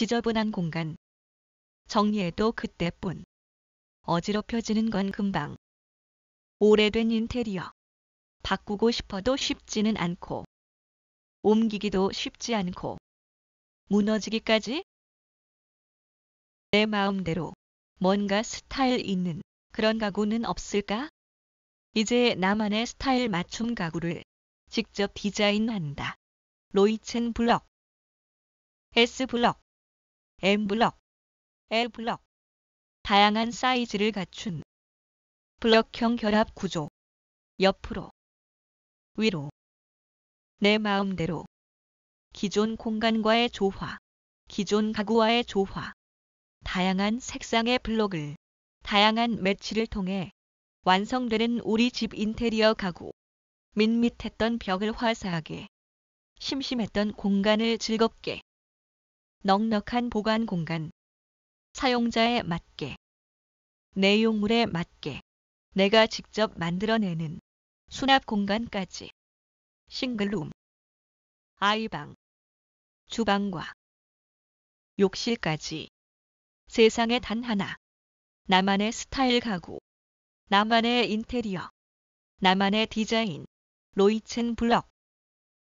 지저분한 공간. 정리해도 그때뿐. 어지럽혀지는 건 금방. 오래된 인테리어. 바꾸고 싶어도 쉽지는 않고. 옮기기도 쉽지 않고. 무너지기까지? 내 마음대로 뭔가 스타일 있는 그런 가구는 없을까? 이제 나만의 스타일 맞춤 가구를 직접 디자인한다. 로이첸 블럭 S 블럭 M 블럭, L 블럭, 다양한 사이즈를 갖춘 블럭형 결합 구조, 옆으로, 위로, 내 마음대로, 기존 공간과의 조화, 기존 가구와의 조화, 다양한 색상의 블록을, 다양한 매치를 통해 완성되는 우리 집 인테리어 가구, 밋밋했던 벽을 화사하게, 심심했던 공간을 즐겁게, 넉넉한 보관 공간, 사용자에 맞게, 내용물에 맞게, 내가 직접 만들어내는 수납 공간까지, 싱글룸, 아이방, 주방과 욕실까지 세상에 단 하나, 나만의 스타일 가구, 나만의 인테리어, 나만의 디자인, 로이첸 블럭.